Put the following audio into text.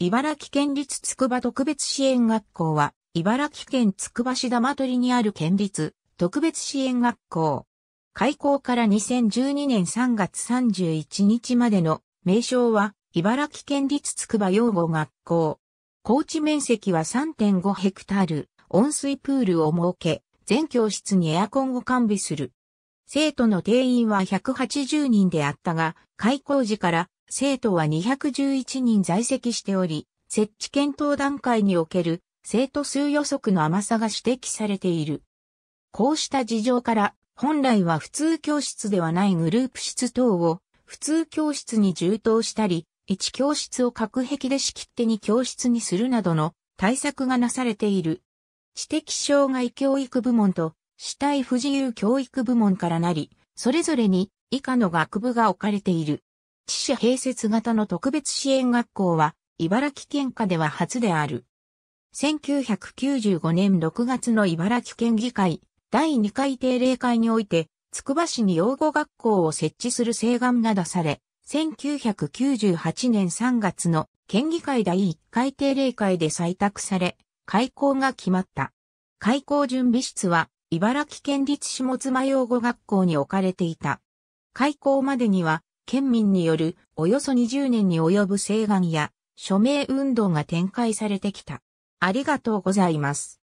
茨城県立筑波特別支援学校は、茨城県筑波市玉取にある県立特別支援学校。開校から2012年3月31日までの名称は、茨城県立筑波養護学校。高地面積は3.5ヘクタール、温水プールを設け、全教室にエアコンを完備する。生徒の定員は180人であったが、開校時から生徒は211人在籍しており、設置検討段階における生徒数予測の甘さが指摘されている。こうした事情から、本来は普通教室ではないグループ室等を普通教室に充当したり、1教室を隔壁で仕切って2教室にするなどの対策がなされている。知的障害教育部門と死体不自由教育部門からなり、それぞれに以下の学部が置かれている。地市併設型の特別支援学校は、茨城県下では初である。1995年6月の茨城県議会第2回定例会において、つくば市に養護学校を設置する請願が出され、1998年3月の県議会第1回定例会で採択され、開校が決まった。開校準備室は、茨城県立下妻養護学校に置かれていた。開校までには、県民によるおよそ20年に及ぶ請願や署名運動が展開されてきた。ありがとうございます。